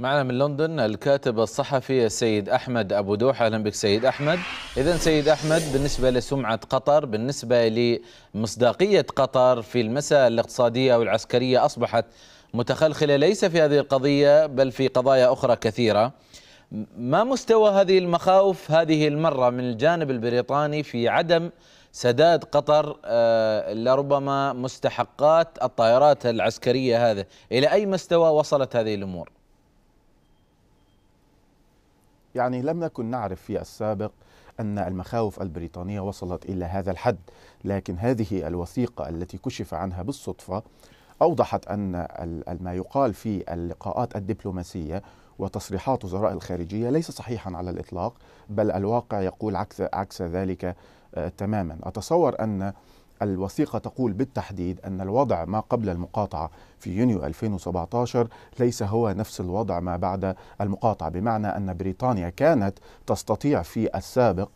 معنا من لندن الكاتب الصحفي السيد احمد ابو دوح اهلا بك سيد احمد اذا سيد احمد بالنسبه لسمعه قطر بالنسبه لمصداقيه قطر في المسائل الاقتصاديه والعسكريه اصبحت متخلخله ليس في هذه القضيه بل في قضايا اخرى كثيره ما مستوى هذه المخاوف هذه المره من الجانب البريطاني في عدم سداد قطر آه، لربما مستحقات الطائرات العسكريه هذه الى اي مستوى وصلت هذه الامور يعني لم نكن نعرف في السابق أن المخاوف البريطانية وصلت إلى هذا الحد لكن هذه الوثيقة التي كشف عنها بالصدفة أوضحت أن ما يقال في اللقاءات الدبلوماسية وتصريحات وزراء الخارجية ليس صحيحا على الإطلاق بل الواقع يقول عكس, عكس ذلك آه، تماما أتصور أن الوثيقة تقول بالتحديد أن الوضع ما قبل المقاطعة في يونيو 2017 ليس هو نفس الوضع ما بعد المقاطعة بمعنى أن بريطانيا كانت تستطيع في السابق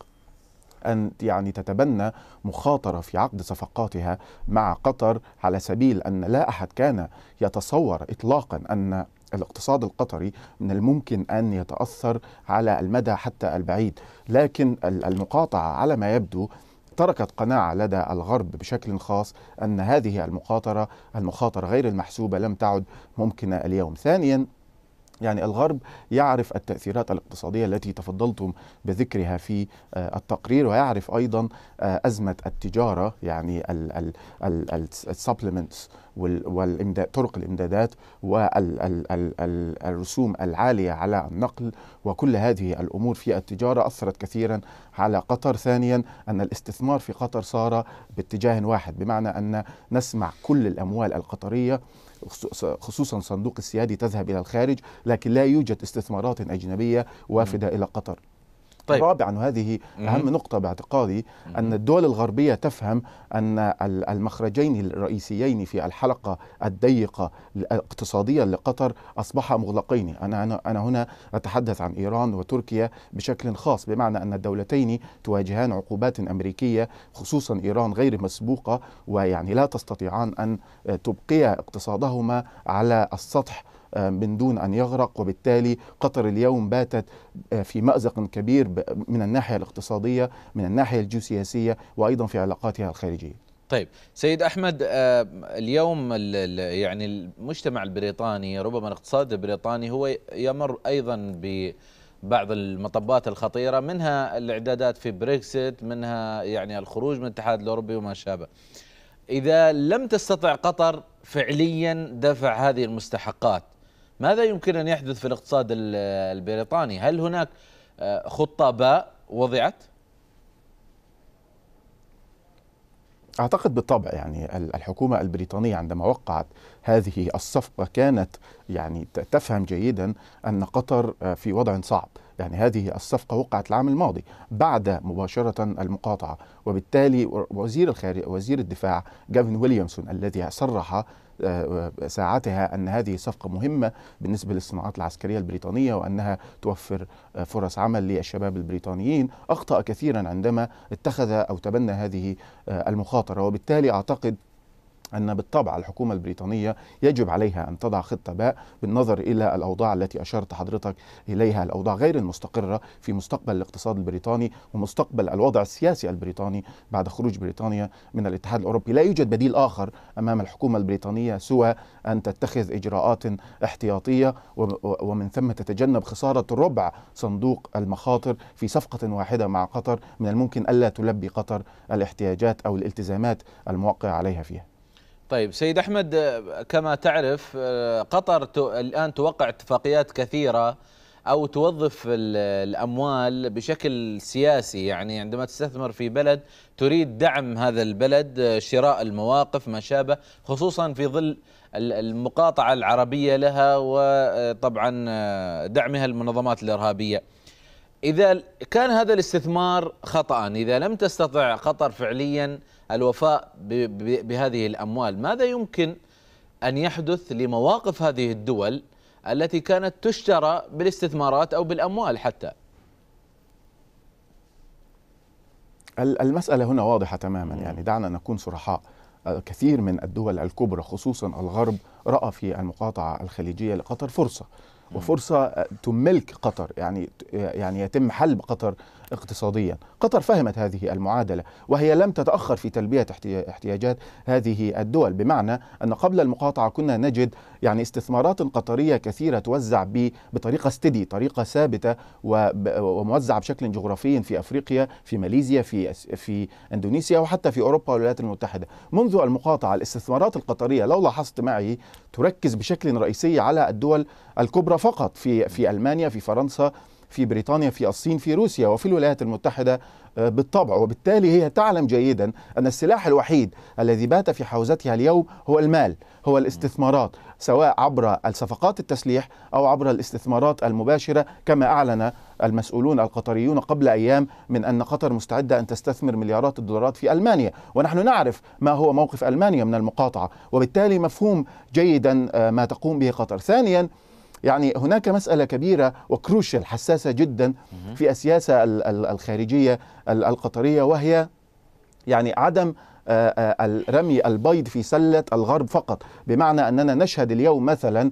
أن يعني تتبنى مخاطرة في عقد صفقاتها مع قطر على سبيل أن لا أحد كان يتصور إطلاقا أن الاقتصاد القطري من الممكن ان يتاثر على المدى حتى البعيد لكن المقاطعه على ما يبدو تركت قناعة لدى الغرب بشكل خاص أن هذه المخاطرة المخاطرة غير المحسوبة لم تعد ممكنة اليوم ثانيا يعني الغرب يعرف التأثيرات الاقتصادية التي تفضلتم بذكرها في آه، التقرير ويعرف أيضا آه، أزمة التجارة يعني السبلمنتس طرق الإمدادات والرسوم العالية على النقل وكل هذه الأمور في التجارة أثرت كثيرا على قطر ثانيا أن الاستثمار في قطر صار باتجاه واحد بمعنى أن نسمع كل الأموال القطرية خصوصا صندوق السيادي تذهب إلى الخارج لكن لا يوجد استثمارات أجنبية وافدة إلى قطر طيب. رابعا وهذه اهم نقطه باعتقادي ان الدول الغربيه تفهم ان المخرجين الرئيسيين في الحلقه الضيقه الاقتصاديه لقطر اصبحا مغلقين انا انا هنا اتحدث عن ايران وتركيا بشكل خاص بمعنى ان الدولتين تواجهان عقوبات امريكيه خصوصا ايران غير مسبوقه ويعني لا تستطيعان ان تبقيا اقتصادهما على السطح من دون أن يغرق وبالتالي قطر اليوم باتت آه، في مأزق كبير من الناحية الاقتصادية من الناحية الجيوسياسية وأيضا في علاقاتها الخارجية طيب سيد احمد آه، اليوم يعني المجتمع البريطاني ربما الاقتصاد البريطاني هو يمر ايضا ببعض المطبات الخطيره منها الاعدادات في بريكسيت منها يعني الخروج من الاتحاد الاوروبي وما شابه. اذا لم تستطع قطر فعليا دفع هذه المستحقات ماذا يمكن أن يحدث في الاقتصاد البريطاني هل هناك آه، خطة باء وضعت؟ اعتقد بالطبع يعني الحكومه البريطانيه عندما وقعت هذه الصفقه كانت يعني تفهم جيدا ان قطر آه، في وضع صعب يعني هذه الصفقة وقعت العام الماضي بعد مباشرة المقاطعة وبالتالي وزير الخارج وزير الدفاع جافن ويليامسون الذي صرح آه، ساعتها أن هذه صفقة مهمة بالنسبة للصناعات العسكرية البريطانية وأنها توفر آه، فرص عمل للشباب البريطانيين أخطأ كثيرا عندما اتخذ أو تبنى هذه آه، المخاطرة وبالتالي أعتقد أن بالطبع الحكومة البريطانية يجب عليها أن تضع خطة باء بالنظر إلى الأوضاع التي أشرت حضرتك إليها الأوضاع غير المستقرة في مستقبل الاقتصاد البريطاني ومستقبل الوضع السياسي البريطاني بعد خروج بريطانيا من الاتحاد الأوروبي لا يوجد بديل آخر أمام الحكومة البريطانية سوى أن تتخذ إجراءات احتياطية ومن ثم تتجنب خسارة ربع صندوق المخاطر في صفقة واحدة مع قطر من الممكن ألا تلبي قطر الاحتياجات أو الالتزامات الموقع عليها فيها طيب سيد احمد كما تعرف آه، قطر الان توقع اتفاقيات كثيره او توظف الاموال بشكل سياسي يعني عندما تستثمر في بلد تريد دعم هذا البلد آه، شراء المواقف ما شابه خصوصا في ظل المقاطعه العربيه لها وطبعا آه، دعمها المنظمات الارهابيه. اذا كان هذا الاستثمار خطا اذا لم تستطع قطر فعليا الوفاء بهذه الأموال ماذا يمكن أن يحدث لمواقف هذه الدول التي كانت تشترى بالاستثمارات أو بالأموال حتى المسألة هنا واضحة تماما يعني دعنا نكون صرحاء كثير من الدول الكبرى خصوصا الغرب رأى في المقاطعة الخليجية لقطر فرصة وفرصه تملك قطر يعني يعني يتم حلب قطر اقتصاديا قطر فهمت هذه المعادله وهي لم تتاخر في تلبيه احتياجات هذه الدول بمعنى ان قبل المقاطعه كنا نجد يعني استثمارات قطريه كثيره توزع بطريقه استدي طريقه ثابته وموزعه بشكل جغرافي في افريقيا في ماليزيا في في اندونيسيا وحتى في اوروبا والولايات المتحده منذ المقاطعه الاستثمارات القطريه لو لاحظت معي تركز بشكل رئيسي على الدول الكبرى فقط في في المانيا في فرنسا في بريطانيا في الصين في روسيا وفي الولايات المتحده آه، بالطبع وبالتالي هي تعلم جيدا ان السلاح الوحيد الذي بات في حوزتها اليوم هو المال هو الاستثمارات سواء عبر الصفقات التسليح او عبر الاستثمارات المباشره كما اعلن المسؤولون القطريون قبل ايام من ان قطر مستعده ان تستثمر مليارات الدولارات في المانيا ونحن نعرف ما هو موقف المانيا من المقاطعه وبالتالي مفهوم جيدا آه، ما تقوم به قطر ثانيا يعني هناك مسألة كبيرة وكروشل حساسة جدا في السياسة الخارجية القطرية وهي يعني عدم آه، آه، رمي البيض في سلة الغرب فقط بمعنى أننا نشهد اليوم مثلا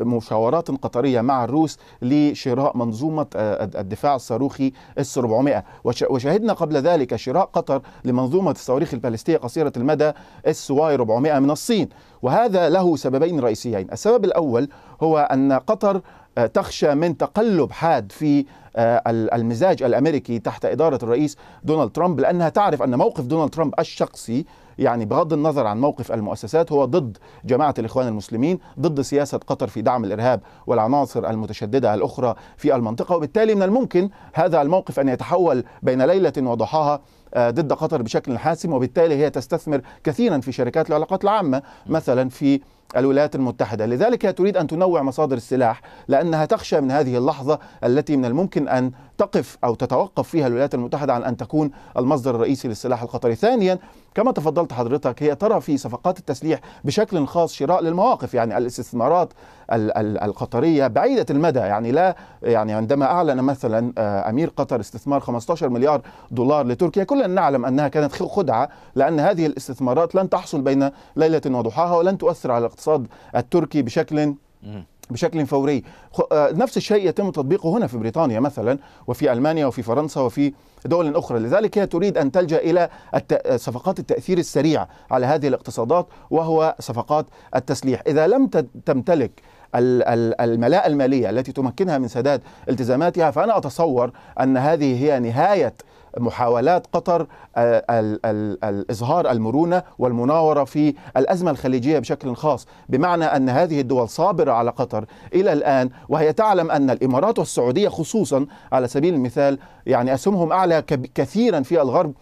مشاورات قطرية مع الروس لشراء منظومة آه، الدفاع الصاروخي اس 400 وشهدنا قبل ذلك شراء قطر لمنظومة الصواريخ البالستية قصيرة المدى اس واي 400 من الصين وهذا له سببين رئيسيين السبب الأول هو أن قطر آه، تخشى من تقلب حاد في آه، المزاج الامريكي تحت اداره الرئيس دونالد ترامب لانها تعرف ان موقف دونالد ترامب الشخصي يعني بغض النظر عن موقف المؤسسات هو ضد جماعة الإخوان المسلمين ضد سياسة قطر في دعم الإرهاب والعناصر المتشددة الأخرى في المنطقة وبالتالي من الممكن هذا الموقف أن يتحول بين ليلة وضحاها آه، ضد قطر بشكل حاسم وبالتالي هي تستثمر كثيرا في شركات العلاقات العامة مثلا في الولايات المتحدة لذلك هي تريد أن تنوع مصادر السلاح لأنها تخشى من هذه اللحظة التي من الممكن أن تقف أو تتوقف فيها الولايات المتحدة عن أن تكون المصدر الرئيسي للسلاح القطري ثانيا كما تفضلت حضرتك هي ترى في صفقات التسليح بشكل خاص شراء للمواقف يعني الاستثمارات القطريه بعيده المدى يعني لا يعني عندما اعلن مثلا آه، امير قطر استثمار 15 مليار دولار لتركيا كل كلنا نعلم أنها كانت خدعة لأن هذه الاستثمارات لن تحصل بين ليلة وضحاها ولن تؤثر على الاقتصاد التركي بشكل بشكل فوري آه، نفس الشيء يتم تطبيقه هنا في بريطانيا مثلا وفي ألمانيا وفي فرنسا وفي دول أخرى لذلك هي تريد أن تلجأ إلى آه، صفقات التأثير السريع على هذه الاقتصادات وهو صفقات التسليح إذا لم تمتلك الملاءة المالية التي تمكنها من سداد التزاماتها فأنا أتصور أن هذه هي نهاية محاولات قطر آه، إظهار المرونة والمناورة في الأزمة الخليجية بشكل خاص بمعنى أن هذه الدول صابرة على قطر إلى الآن وهي تعلم أن الإمارات والسعودية خصوصا على سبيل المثال يعني أسهمهم أعلى كثيرا في الغرب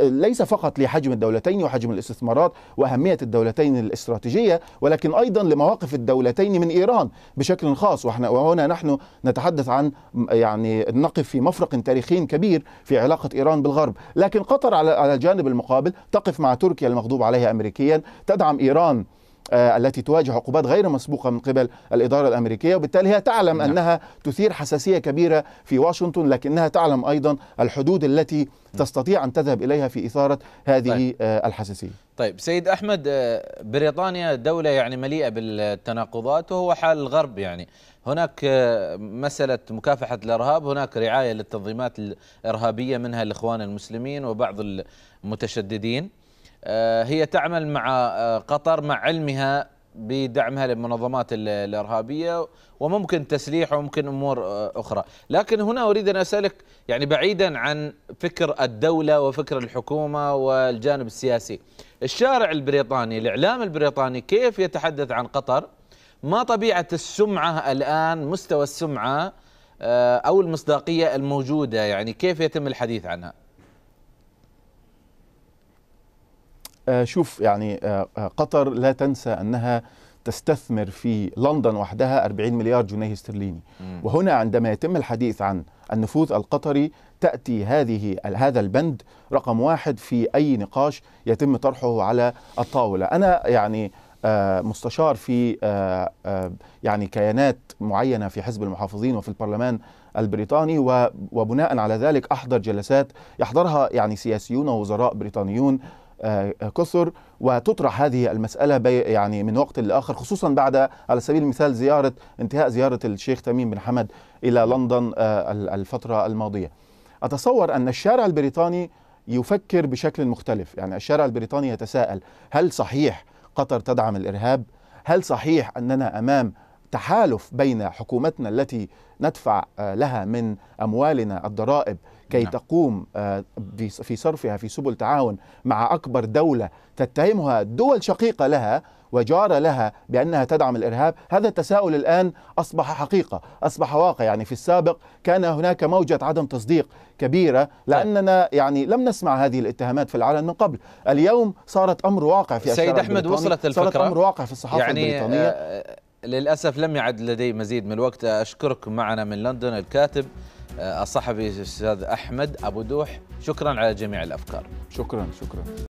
ليس فقط لحجم الدولتين وحجم الاستثمارات واهميه الدولتين الاستراتيجيه ولكن ايضا لمواقف الدولتين من ايران بشكل خاص واحنا وهنا نحن نتحدث عن يعني نقف في مفرق تاريخي كبير في علاقه ايران بالغرب، لكن قطر على الجانب المقابل تقف مع تركيا المغضوب عليها امريكيا، تدعم ايران آه، التي تواجه عقوبات غير مسبوقة من قبل الإدارة الأمريكية وبالتالي هي تعلم نعم. أنها تثير حساسية كبيرة في واشنطن لكنها تعلم أيضا الحدود التي نعم. تستطيع أن تذهب إليها في إثارة هذه طيب. آه، الحساسية طيب سيد أحمد آه، بريطانيا دولة يعني مليئة بالتناقضات وهو حال الغرب يعني هناك مسألة مكافحة الإرهاب هناك رعاية للتنظيمات الإرهابية منها الإخوان المسلمين وبعض المتشددين آه، هي تعمل مع آه، قطر مع علمها بدعمها للمنظمات الارهابيه وممكن تسليح وممكن امور آه، اخرى، لكن هنا اريد ان اسالك يعني بعيدا عن فكر الدوله وفكر الحكومه والجانب السياسي، الشارع البريطاني، الاعلام البريطاني كيف يتحدث عن قطر؟ ما طبيعه السمعه الان، مستوى السمعه او المصداقيه الموجوده يعني كيف يتم الحديث عنها؟ آه، شوف يعني آه، آه، قطر لا تنسى أنها تستثمر في لندن وحدها 40 مليار جنيه استرليني وهنا عندما يتم الحديث عن النفوذ القطري تأتي هذه هذا البند رقم واحد في أي نقاش يتم طرحه على الطاولة أنا يعني مستشار في يعني كيانات معينه في حزب المحافظين وفي البرلمان البريطاني وبناء على ذلك احضر جلسات يحضرها يعني سياسيون ووزراء بريطانيون كسر آه، آه، وتطرح هذه المسألة يعني من وقت لآخر خصوصا بعد على سبيل المثال زيارة انتهاء زيارة الشيخ تميم بن حمد إلى لندن آه، الفترة الماضية أتصور أن الشارع البريطاني يفكر بشكل مختلف يعني الشارع البريطاني يتساءل هل صحيح قطر تدعم الإرهاب؟ هل صحيح أننا أمام تحالف بين حكومتنا التي ندفع آه، لها من اموالنا الضرائب كي نعم. تقوم آه، في صرفها في سبل تعاون مع اكبر دوله تتهمها دول شقيقه لها وجار لها بانها تدعم الارهاب، هذا التساؤل الان اصبح حقيقه، اصبح واقع، يعني في السابق كان هناك موجه عدم تصديق كبيره طيب. لاننا يعني لم نسمع هذه الاتهامات في العالم من قبل، اليوم صارت امر واقع في الشارع سيد احمد وصلت الفكره صارت امر واقع في الصحافه يعني البريطانيه آه للأسف لم يعد لدي مزيد من الوقت أشكركم معنا من لندن الكاتب آه، الصحفي الأستاذ أحمد أبو دوح شكرا على جميع الأفكار شكرا شكرا